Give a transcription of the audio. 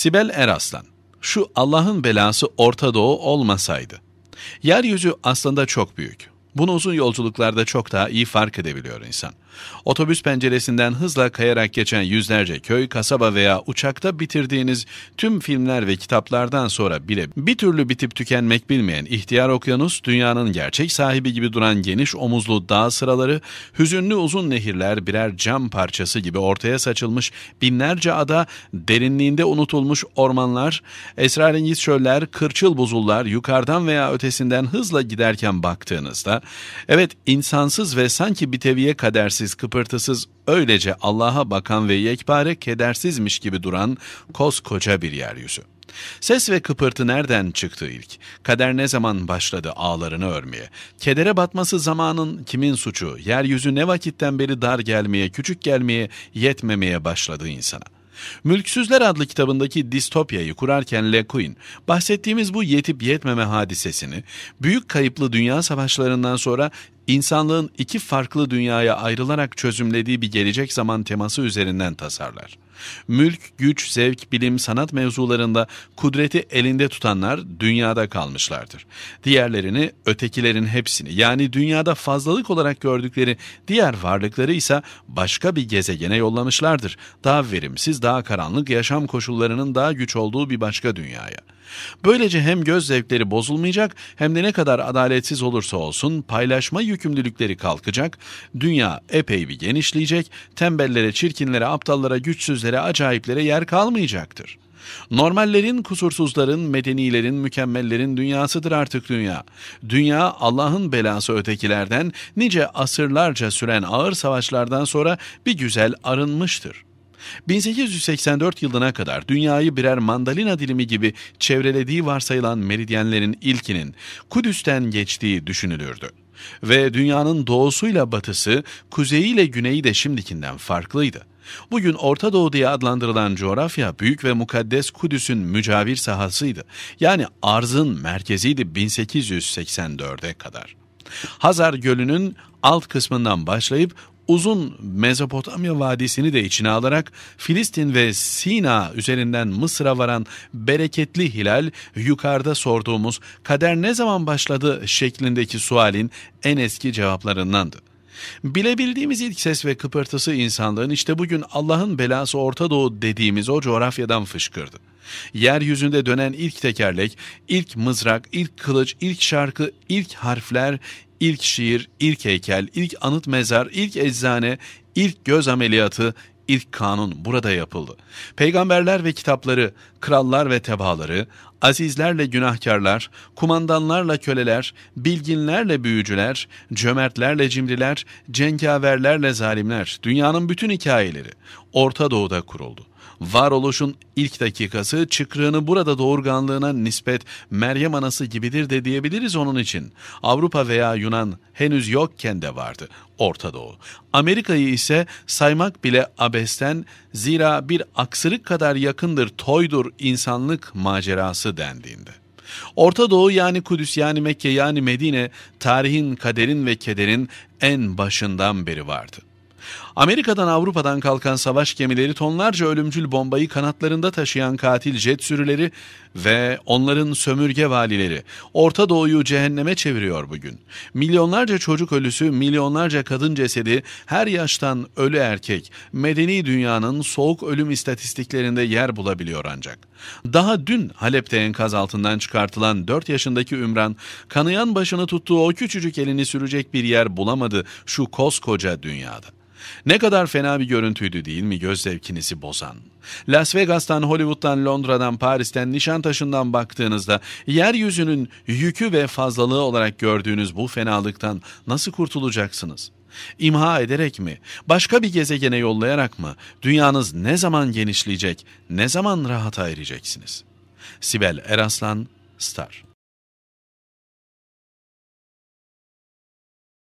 Sibel Eraslan, şu Allah'ın belası Orta Doğu olmasaydı. Yeryüzü aslında çok büyük. Bunu uzun yolculuklarda çok daha iyi fark edebiliyor insan. Otobüs penceresinden hızla kayarak geçen yüzlerce köy, kasaba veya uçakta bitirdiğiniz tüm filmler ve kitaplardan sonra bile bir türlü bitip tükenmek bilmeyen ihtiyar okyanus, dünyanın gerçek sahibi gibi duran geniş omuzlu dağ sıraları, hüzünlü uzun nehirler birer cam parçası gibi ortaya saçılmış binlerce ada, derinliğinde unutulmuş ormanlar, esrarengiz çöller, kırçıl buzullar yukarıdan veya ötesinden hızla giderken baktığınızda Evet insansız ve sanki biteviye kadersiz, kıpırtısız, öylece Allah'a bakan ve yekpare kedersizmiş gibi duran koskoca bir yeryüzü. Ses ve kıpırtı nereden çıktı ilk? Kader ne zaman başladı ağlarını örmeye? Kedere batması zamanın kimin suçu? Yeryüzü ne vakitten beri dar gelmeye, küçük gelmeye, yetmemeye başladı insana?'' Mülksüzler adlı kitabındaki distopyayı kurarken Le Quin, bahsettiğimiz bu yetip yetmeme hadisesini büyük kayıplı dünya savaşlarından sonra insanlığın iki farklı dünyaya ayrılarak çözümlediği bir gelecek zaman teması üzerinden tasarlar. Mülk, güç, zevk, bilim, sanat mevzularında kudreti elinde tutanlar dünyada kalmışlardır. Diğerlerini, ötekilerin hepsini yani dünyada fazlalık olarak gördükleri diğer varlıkları ise başka bir gezegene yollamışlardır. Daha verimsiz, daha karanlık, yaşam koşullarının daha güç olduğu bir başka dünyaya. Böylece hem göz zevkleri bozulmayacak hem de ne kadar adaletsiz olursa olsun paylaşma yük yükümlülükleri kalkacak, dünya epey bir genişleyecek, tembellere, çirkinlere, aptallara, güçsüzlere, acayiplere yer kalmayacaktır. Normallerin, kusursuzların, medenilerin, mükemmellerin dünyasıdır artık dünya. Dünya Allah'ın belası ötekilerden nice asırlarca süren ağır savaşlardan sonra bir güzel arınmıştır.'' 1884 yılına kadar dünyayı birer mandalina dilimi gibi çevrelediği varsayılan meridyenlerin ilkinin Kudüs'ten geçtiği düşünülürdü. Ve dünyanın doğusuyla batısı, kuzeyiyle güneyi de şimdikinden farklıydı. Bugün Orta Doğu diye adlandırılan coğrafya büyük ve mukaddes Kudüs'ün mücavir sahasıydı. Yani arzın merkeziydi 1884'e kadar. Hazar Gölü'nün alt kısmından başlayıp uzun Mezopotamya vadisini de içine alarak Filistin ve Sina üzerinden Mısır'a varan bereketli hilal yukarıda sorduğumuz kader ne zaman başladı şeklindeki sualin en eski cevaplarındandı. Bilebildiğimiz ilk ses ve kıpırtısı insanlığın işte bugün Allah'ın belası Orta Doğu dediğimiz o coğrafyadan fışkırdı. Yeryüzünde dönen ilk tekerlek, ilk mızrak, ilk kılıç, ilk şarkı, ilk harfler, ilk şiir, ilk heykel, ilk anıt mezar, ilk eczane, ilk göz ameliyatı, ilk kanun burada yapıldı. Peygamberler ve kitapları, krallar ve tebaları, azizlerle günahkarlar, kumandanlarla köleler, bilginlerle büyücüler, cömertlerle cimriler, cenkaverlerle zalimler, dünyanın bütün hikayeleri Orta Doğu'da kuruldu. Varoluşun ilk dakikası çıkrığını burada doğurganlığına nispet Meryem anası gibidir de diyebiliriz onun için. Avrupa veya Yunan henüz yokken de vardı Orta Doğu. Amerika'yı ise saymak bile abesten zira bir aksırık kadar yakındır toydur insanlık macerası dendiğinde. Orta Doğu yani Kudüs yani Mekke yani Medine tarihin kaderin ve kederin en başından beri vardı. Amerika'dan Avrupa'dan kalkan savaş gemileri tonlarca ölümcül bombayı kanatlarında taşıyan katil jet sürüleri ve onların sömürge valileri Orta Doğu'yu cehenneme çeviriyor bugün. Milyonlarca çocuk ölüsü, milyonlarca kadın cesedi, her yaştan ölü erkek medeni dünyanın soğuk ölüm istatistiklerinde yer bulabiliyor ancak. Daha dün Halep'te enkaz altından çıkartılan 4 yaşındaki Ümran kanayan başını tuttuğu o küçücük elini sürecek bir yer bulamadı şu koskoca dünyada. Ne kadar fena bir görüntüydü değil mi göz zevkinizi bozan? Las Vegas'tan, Hollywood'dan, Londra'dan, Paris'ten, Nişantaşı'ndan baktığınızda yeryüzünün yükü ve fazlalığı olarak gördüğünüz bu fenalıktan nasıl kurtulacaksınız? İmha ederek mi? Başka bir gezegene yollayarak mı? Dünyanız ne zaman genişleyecek? Ne zaman rahata ereceksiniz? Sibel Eraslan, Star